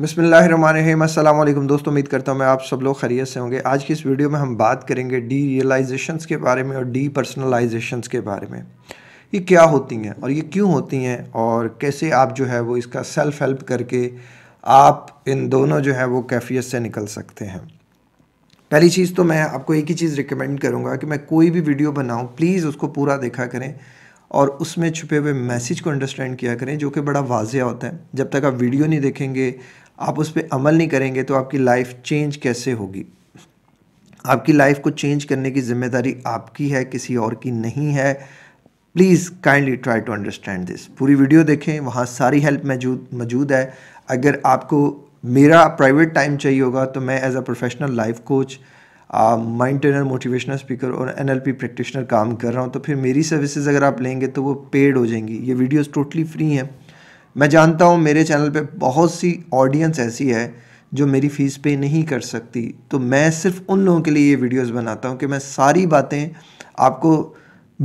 बसमीम अल्लाम दोस्तों उम्मीद करता हूँ मैं आप सब लोग खैरियत से होंगे आज की इस वीडियो में हम बात करेंगे डी रियलाइजेशन के बारे में और डी पर्सनलाइजेशन के बारे में ये क्या होती हैं और ये क्यों होती हैं और कैसे आप जो है वो इसका सेल्फ़ हेल्प करके आप इन दोनों जो है वो कैफियत से निकल सकते हैं पहली चीज़ तो मैं आपको एक ही चीज़ रिकमेंड करूँगा कि मैं कोई भी वीडियो बनाऊँ प्लीज़ उसको पूरा देखा करें और उसमें छुपे हुए मैसेज को अंडरस्टैंड किया करें जो कि बड़ा वाजिया होता है जब तक आप वीडियो नहीं देखेंगे आप उस पर अमल नहीं करेंगे तो आपकी लाइफ चेंज कैसे होगी आपकी लाइफ को चेंज करने की जिम्मेदारी आपकी है किसी और की नहीं है please kindly try to understand this पूरी वीडियो देखें वहाँ सारी हेल्प मौजूद मौजूद है अगर आपको मेरा प्राइवेट टाइम चाहिए होगा तो मैं as a professional life coach mind trainer motivational speaker और एनएलपी प्रैक्टिशनर काम कर रहा हूँ तो फिर मेरी सर्विसेज अगर आप लेंगे तो वो पेड हो जाएंगी ये वीडियोस टोटली फ्री हैं मैं जानता हूँ मेरे चैनल पे बहुत सी ऑडियंस ऐसी है जो मेरी फ़ीस पे नहीं कर सकती तो मैं सिर्फ उन लोगों के लिए ये वीडियोस बनाता हूँ कि मैं सारी बातें आपको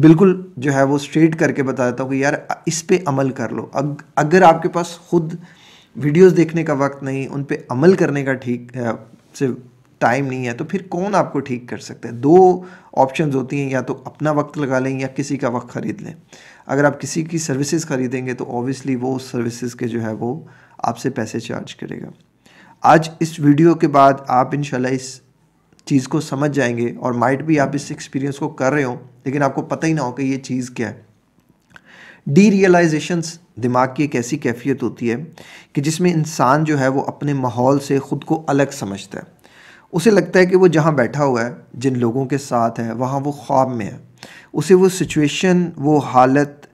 बिल्कुल जो है वो स्ट्रेट करके बता देता हूँ कि यार इस पर अमल कर लो अग, अगर आपके पास खुद वीडियोस देखने का वक्त नहीं उन पर अमल करने का ठीक से टाइम नहीं है तो फिर कौन आपको ठीक कर सकता है दो ऑप्शन होती हैं या तो अपना वक्त लगा लें या किसी का वक्त ख़रीद लें अगर आप किसी की सर्विसेज ख़रीदेंगे तो ऑब्वियसली वो उस सर्विसेज के जो है वो आपसे पैसे चार्ज करेगा आज इस वीडियो के बाद आप इन इस चीज़ को समझ जाएंगे और माइट भी आप इस एक्सपीरियंस को कर रहे हो लेकिन आपको पता ही ना हो कि ये चीज़ क्या है डी रियलाइजेशन दिमाग की एक ऐसी कैफियत होती है कि जिसमें इंसान जो है वो अपने माहौल से ख़ुद को अलग समझता है उसे लगता है कि वो जहाँ बैठा हुआ है जिन लोगों के साथ है वहाँ वो ख्वाब में है उसे वो सिचुएशन वो हालत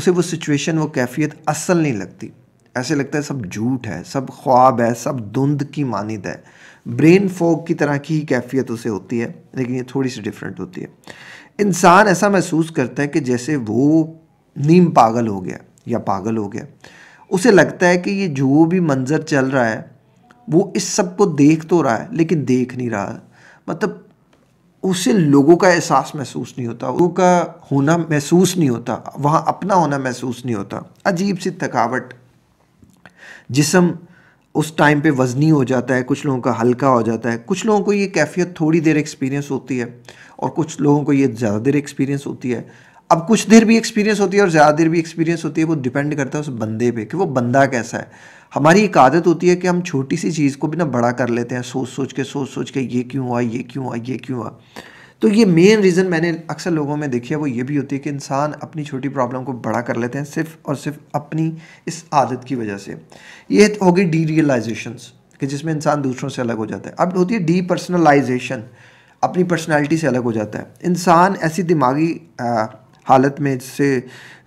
उसे वो सिचुएशन वो कैफियत असल नहीं लगती ऐसे लगता है सब झूठ है सब ख्वाब है सब धुंध की मानद है ब्रेन फोग की तरह की ही कैफियत उसे होती है लेकिन ये थोड़ी सी डिफरेंट होती है इंसान ऐसा महसूस करता है कि जैसे वो नीम पागल हो गया या पागल हो गया उसे लगता है कि ये जो भी मंज़र चल रहा है वो इस सब को देख तो रहा है लेकिन देख नहीं रहा मतलब उसे लोगों का एहसास महसूस नहीं होता लोगों का होना महसूस नहीं होता वहाँ अपना होना महसूस नहीं होता अजीब सी थकावट जिसम उस टाइम पे वज़नी हो जाता है कुछ लोगों का हल्का हो जाता है कुछ लोगों को ये कैफियत थोड़ी देर एक्सपीरियंस होती है और कुछ लोगों को ये ज़्यादा देर एक्सपीरियंस होती है अब कुछ देर भी एक्सपीरियंस होती है और ज़्यादा देर भी एक्सपीरियंस होती है वो डिपेंड करता है उस बंदे पे कि वो बंदा कैसा है हमारी एक आदत होती है कि हम छोटी सी चीज़ को भी ना बड़ा कर लेते हैं सोच सोच के सोच सोच के ये क्यों हुआ ये क्यों हुआ ये क्यों हुआ तो ये मेन रीज़न मैंने अक्सर लोगों में देखी है वो ये भी होती है कि इंसान अपनी छोटी प्रॉब्लम को बड़ा कर लेते हैं सिर्फ और सिर्फ अपनी इस आदत की वजह से ये होगी डी रियलाइजेशन कि जिसमें इंसान दूसरों से अलग हो जाता है अब होती है डी पर्सनलाइजेशन अपनी पर्सनैलिटी से अलग हो जाता है इंसान ऐसी दिमागी हालत में से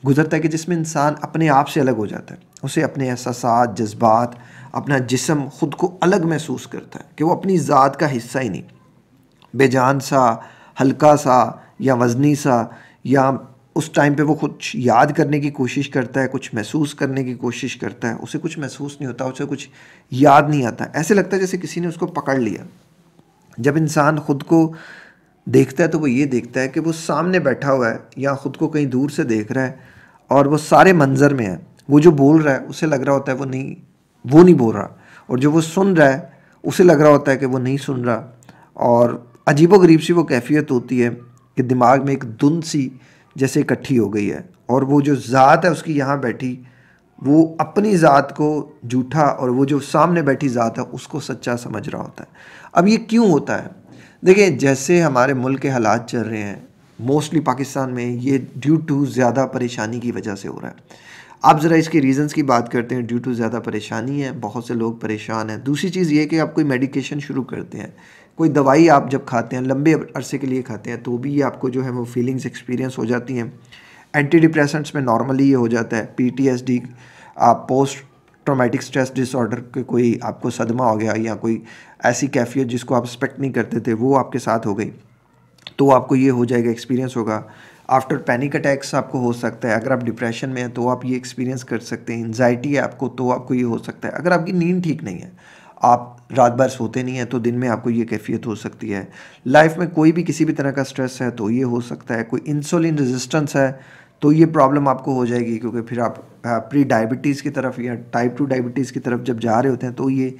गुज़रता है कि जिसमें इंसान अपने आप से अलग हो जाता है उसे अपने एहसास जज्बात अपना जिसम ख़ुद को अलग महसूस करता है कि वो अपनी ज़ात का हिस्सा ही नहीं बेजान सा हल्का सा या वज़नी सा या उस टाइम पे वो कुछ याद करने की कोशिश करता है कुछ महसूस करने की कोशिश करता है उसे कुछ महसूस नहीं होता उसे कुछ याद नहीं आता ऐसे लगता है जैसे किसी ने उसको पकड़ लिया जब इंसान ख़ुद को देखता है तो वो ये देखता है कि वो सामने बैठा हुआ है या ख़ुद को कहीं दूर से देख रहा है और वो सारे मंज़र में है वो जो बोल रहा है उसे लग रहा होता है वो नहीं वो नहीं बोल रहा और जो वो सुन रहा है उसे लग रहा होता है कि वो नहीं सुन रहा और गरीब सी वो कैफियत होती है कि दिमाग में एक धुन सी जैसे इकट्ठी हो गई है और वो जो ज़ात है उसकी यहाँ बैठी वो अपनी ज़ात को झूठा और वो जो सामने बैठी ज़ात है उसको सच्चा समझ रहा होता है अब ये क्यों होता है देखिए जैसे हमारे मुल्क के हालात चल रहे हैं मोस्टली पाकिस्तान में ये ड्यू टू ज़्यादा परेशानी की वजह से हो रहा है आप ज़रा इसके रीज़न्स की बात करते हैं ड्यू टू ज़्यादा परेशानी है बहुत से लोग परेशान हैं दूसरी चीज़ ये कि आप कोई मेडिकेशन शुरू करते हैं कोई दवाई आप जब खाते हैं लंबे अरसे के लिए खाते हैं तो भी ये आपको जो है वो फीलिंग्स एक्सपीरियंस हो जाती हैं एंटी डिप्रेसेंट्स में नॉर्मली ये हो जाता है P T S D post traumatic stress disorder के कोई आपको सदमा हो गया या कोई ऐसी कैफियत जिसको आप एक्सपेक्ट नहीं करते थे वो आपके साथ हो गई तो आपको ये हो जाएगा एक्सपीरियंस होगा आफ्टर पैनिक अटैक्स आपको हो सकता है अगर आप डिप्रेशन में हैं तो आप ये एक्सपीरियंस कर सकते हैं एनजाइटी है आपको तो आपको ये हो सकता है अगर आपकी नींद ठीक नहीं है आप रात भर सोते नहीं हैं तो दिन में आपको ये कैफियत हो सकती है लाइफ में कोई भी किसी भी तरह का स्ट्रेस है तो ये हो सकता है कोई इंसुलिन रेजिस्टेंस है तो ये प्रॉब्लम आपको हो जाएगी क्योंकि फिर आप प्री डायबिटीज़ की तरफ या टाइप टू डायबिटीज़ की तरफ जब जा रहे होते हैं तो ये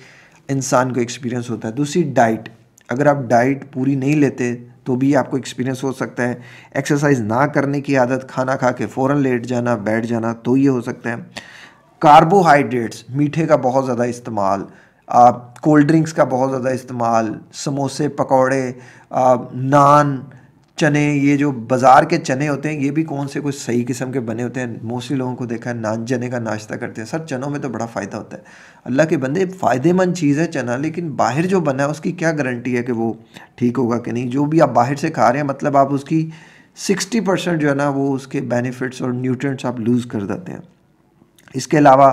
इंसान को एक्सपीरियंस होता है दूसरी डाइट अगर आप डाइट पूरी नहीं लेते तो भी आपको एक्सपीरियंस हो सकता है एक्सरसाइज ना करने की आदत खाना खा के फ़ौर लेट जाना बैठ जाना तो ये हो सकता है कार्बोहाइड्रेट्स मीठे का बहुत ज़्यादा इस्तेमाल कोल्ड ड्रिंक्स का बहुत ज़्यादा इस्तेमाल समोसे पकौड़े नान चने ये जो बाज़ार के चने होते हैं ये भी कौन से कुछ सही किस्म के बने होते हैं मोस्टली लोगों को देखा है नान चने का नाश्ता करते हैं सर चनों में तो बड़ा फ़ायदा होता है अल्लाह के बंदे फ़ायदेमंद चीज़ है चना लेकिन बाहर जो बना है उसकी क्या गारंटी है कि वो ठीक होगा कि नहीं जो भी आप बाहर से खा रहे हैं मतलब आप उसकी सिक्सटी परसेंट जो है ना वो उसके बेनिफिट्स और न्यूट्रेंट्स आप लूज़ कर देते हैं इसके अलावा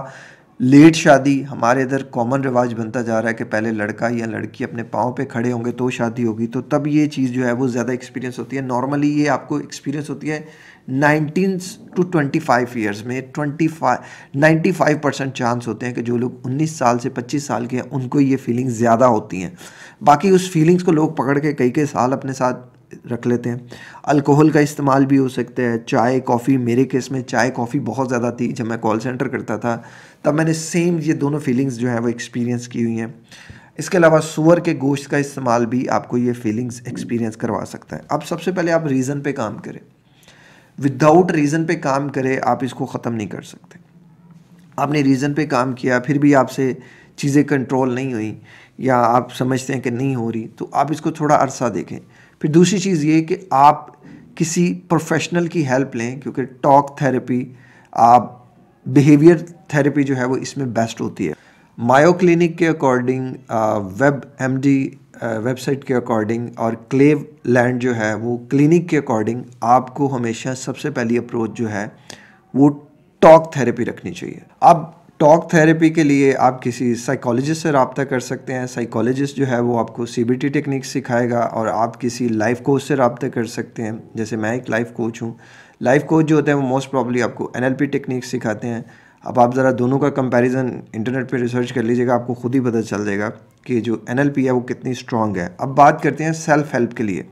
लेट शादी हमारे इधर कॉमन रिवाज बनता जा रहा है कि पहले लड़का या लड़की अपने पाँव पे खड़े होंगे तो शादी होगी तो तब ये चीज़ जो है वो ज़्यादा एक्सपीरियंस होती है नॉर्मली ये आपको एक्सपीरियंस होती है nineteen to twenty five years में twenty five ninety five percent chance होते हैं कि जो लोग उन्नीस साल से पच्चीस साल के हैं उनको ये फीलिंग्स ज़्यादा होती हैं बाकी उस फीलिंग्स को लोग पकड़ के कई कई साल अपने साथ रख लेते हैं अल्कोहल का इस्तेमाल भी हो सकता है चाय कॉफ़ी मेरे केस में चाय कॉफ़ी बहुत ज़्यादा थी जब मैं कॉल सेंटर करता था तब मैंने सेम ये दोनों फीलिंग्स जो है वो एक्सपीरियंस की हुई हैं इसके अलावा सुअर के गोश्त का इस्तेमाल भी आपको ये फीलिंग्स एक्सपीरियंस करवा सकता है अब सबसे पहले आप रीज़न पर काम करें विदाउट रीज़न पर काम करें आप इसको ख़त्म नहीं कर सकते आपने रीज़न पर काम किया फिर भी आपसे चीज़ें कंट्रोल नहीं हुई या आप समझते हैं कि नहीं हो रही तो आप इसको थोड़ा अरसा देखें फिर दूसरी चीज़ ये कि आप किसी प्रोफेशनल की हेल्प लें क्योंकि टॉक थेरेपी आप बिहेवियर थेरेपी जो है वो इसमें बेस्ट होती है मायो क्लिनिक के अकॉर्डिंग वेब एमडी वेबसाइट के अकॉर्डिंग और क्लेव लैंड जो है वो क्लिनिक के अकॉर्डिंग आपको हमेशा सबसे पहली अप्रोच जो है वो टॉक थेरेपी रखनी चाहिए अब टॉक थेरेपी के लिए आप किसी साइकोलॉजिस्ट से रबता कर सकते हैं साइकोलॉजिस्ट जो है वो आपको सी बी टी टेक्निक सिखाएगा और आप किसी लाइफ कोच से रबता कर सकते हैं जैसे मैं एक लाइफ कोच हूँ लाइफ कोच जो होते हैं वो मोस्ट प्रॉब्ली आपको एन एल पी टेक्निक सिखाते हैं अब आप ज़रा दोनों का कंपैरिजन इंटरनेट पे रिसर्च कर लीजिएगा आपको खुद ही पता चल जाएगा कि जो एन है वो कितनी स्ट्रॉन्ग है अब बात करते हैं सेल्फ़ हेल्प के लिए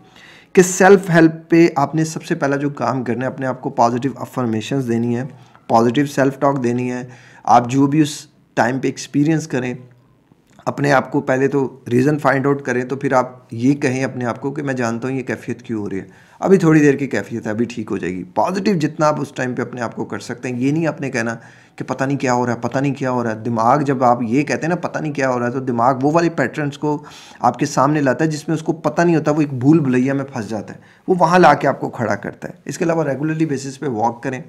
कि सेल्फ़ हेल्प पे आपने सबसे पहला जो काम करना है अपने आपको पॉजिटिव अफर्मेशन देनी है पॉजिटिव सेल्फ टॉक देनी है आप जो भी उस टाइम पे एक्सपीरियंस करें अपने आप को पहले तो रीज़न फाइंड आउट करें तो फिर आप ये कहें अपने आप को कि मैं जानता हूँ ये कैफियत क्यों हो रही है अभी थोड़ी देर की कैफियत है अभी ठीक हो जाएगी पॉजिटिव जितना आप उस टाइम पे अपने आप को कर सकते हैं ये नहीं आपने कहना कि पता नहीं क्या हो रहा है पता नहीं क्या हो रहा है दिमाग जब आप ये कहते हैं ना पता नहीं क्या हो रहा है तो दिमाग वो वाले पैटर्नस को आपके सामने लाता है जिसमें उसको पता नहीं होता वो एक भूल भुलैया में फंस जाता है वो वहाँ ला के आपको खड़ा करता है इसके अलावा रेगुलरली बेसिस पर वॉक करें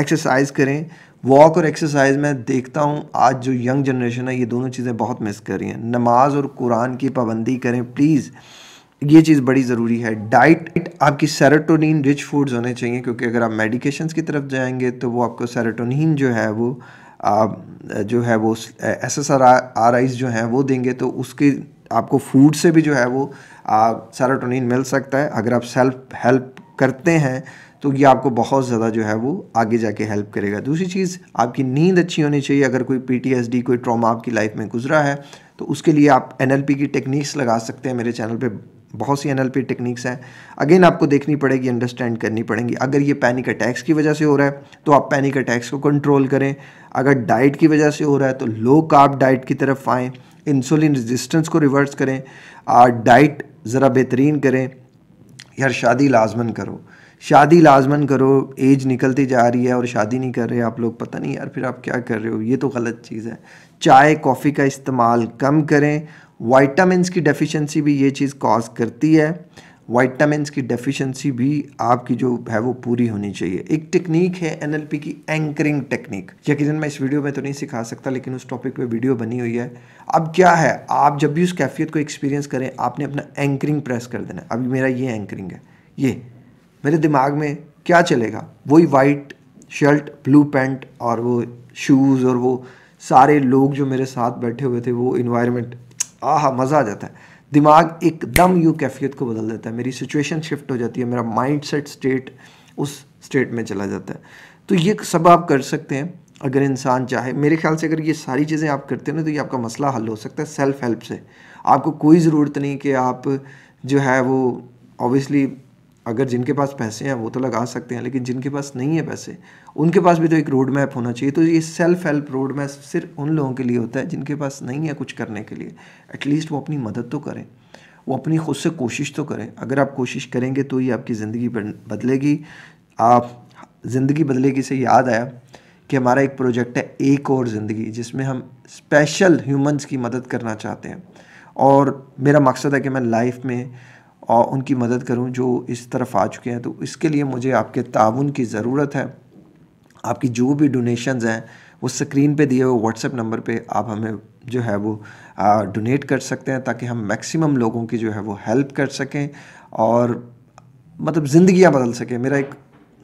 एक्सरसाइज करें वॉक और एक्सरसाइज मैं देखता हूँ आज जो यंग जनरेशन है ये दोनों चीज़ें बहुत मिस कर रही हैं नमाज और कुरान की पाबंदी करें प्लीज़ ये चीज़ बड़ी ज़रूरी है डाइट आपकी सेरोटोनिन रिच फूड्स होने चाहिए क्योंकि अगर आप मेडिकेशंस की तरफ जाएंगे तो वो आपको सेरोटोनिन जो है वो आ, जो है वो एस एस आर आर जो हैं वो देंगे तो उसके आपको फूड से भी जो है वो सेरोटोनिन मिल सकता है अगर आप सेल्फ हेल्प करते हैं तो ये आपको बहुत ज़्यादा जो है वो आगे जाके हेल्प करेगा दूसरी चीज़ आपकी नींद अच्छी होनी चाहिए अगर कोई पी कोई ट्रामा आपकी लाइफ में गुजरा है तो उसके लिए आप एन की टेक्निक्स लगा सकते हैं मेरे चैनल पर बहुत सी पी टेक्निक्स हैं अगेन आपको देखनी पड़ेगी अंडरस्टैंड करनी पड़ेगी अगर ये पैनिक अटैक्स की वजह से हो रहा है तो आप पैनिक अटैक्स को कंट्रोल करें अगर डाइट की वजह से हो रहा है तो लो कार्ब डाइट की तरफ आएँ इंसुलिन रेजिस्टेंस को रिवर्स करें और डाइट ज़रा बेहतरीन करें यार शादी लाजमन करो शादी लाजमन करो एज निकलती जा रही है और शादी नहीं कर रहे आप लोग पता नहीं यार फिर आप क्या कर रहे हो ये तो गलत चीज़ है चाय कॉफ़ी का इस्तेमाल कम करें वाइटामस की डेफिशिएंसी भी ये चीज़ कॉज करती है वाइटामस की डेफिशिएंसी भी आपकी जो है वो पूरी होनी चाहिए एक टेक्निक है एन की एंकरिंग टेक्निक यकीन मैं इस वीडियो में तो नहीं सिखा सकता लेकिन उस टॉपिक पे वीडियो बनी हुई है अब क्या है आप जब भी उस कैफियत को एक्सपीरियंस करें आपने अपना एंकरिंग प्रेस कर देना अभी मेरा ये एंकरिंग है ये मेरे दिमाग में क्या चलेगा वही वाइट शर्ट ब्लू पैंट और वो शूज़ और वो सारे लोग जो मेरे साथ बैठे हुए थे वो इन्वायरमेंट आह मज़ा आ जाता है दिमाग एकदम यू कैफियत को बदल देता है मेरी सिचुएशन शिफ्ट हो जाती है मेरा माइंड सेट स्टेट उस स्टेट में चला जाता है तो ये सब आप कर सकते हैं अगर इंसान चाहे मेरे ख्याल से अगर ये सारी चीज़ें आप करते हो ना तो ये आपका मसला हल हो सकता है सेल्फ़ हेल्प से आपको कोई ज़रूरत नहीं कि आप जो है वो ऑब्वियसली अगर जिनके पास पैसे हैं वो तो लगा सकते हैं लेकिन जिनके पास नहीं है पैसे उनके पास भी तो एक रोड मैप होना चाहिए तो ये सेल्फ हेल्प रोड मैप सिर्फ उन लोगों के लिए होता है जिनके पास नहीं है कुछ करने के लिए एटलीस्ट वो अपनी मदद तो करें वो अपनी खुद से कोशिश तो करें अगर आप कोशिश करेंगे तो ये आपकी ज़िंदगी बदलेगी आप ज़िंदगी बदलेगी से याद आया कि हमारा एक प्रोजेक्ट है एक और ज़िंदगी जिसमें हम स्पेशल ह्यूमंस की मदद करना चाहते हैं और मेरा मकसद है कि मैं लाइफ में और उनकी मदद करूं जो इस तरफ आ चुके हैं तो इसके लिए मुझे आपके ताउन की ज़रूरत है आपकी जो भी डोनेशंस हैं वो स्क्रीन पे दिए हुए व्हाट्सएप नंबर पे आप हमें जो है वो डोनेट कर सकते हैं ताकि हम मैक्सिमम लोगों की जो है वो हेल्प कर सकें और मतलब ज़िंदियाँ बदल सकें मेरा एक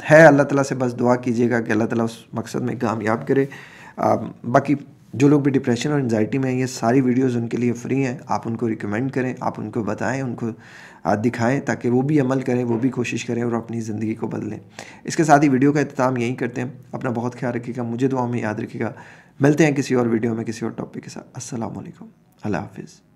है अल्लाह ताला से बस दुआ कीजिएगा कि अल्लाह ताला उस मकसद में कामयाब करे आ, बाकी जो लोग भी डिप्रेशन और एनजाइटी में हैं ये सारी वीडियोस उनके लिए फ्री हैं आप उनको रिकमेंड करें आप उनको बताएं उनको दिखाएं ताकि वो भी अमल करें वो भी कोशिश करें और अपनी ज़िंदगी को बदलें इसके साथ ही वीडियो का अख्ताम यहीं करते हैं अपना बहुत ख्याल रखिएगा मुझे दुआ में याद रखिएगा मिलते हैं किसी और वीडियो में किसी और टॉपिक के साथ असलम अल्लाह हाफिज़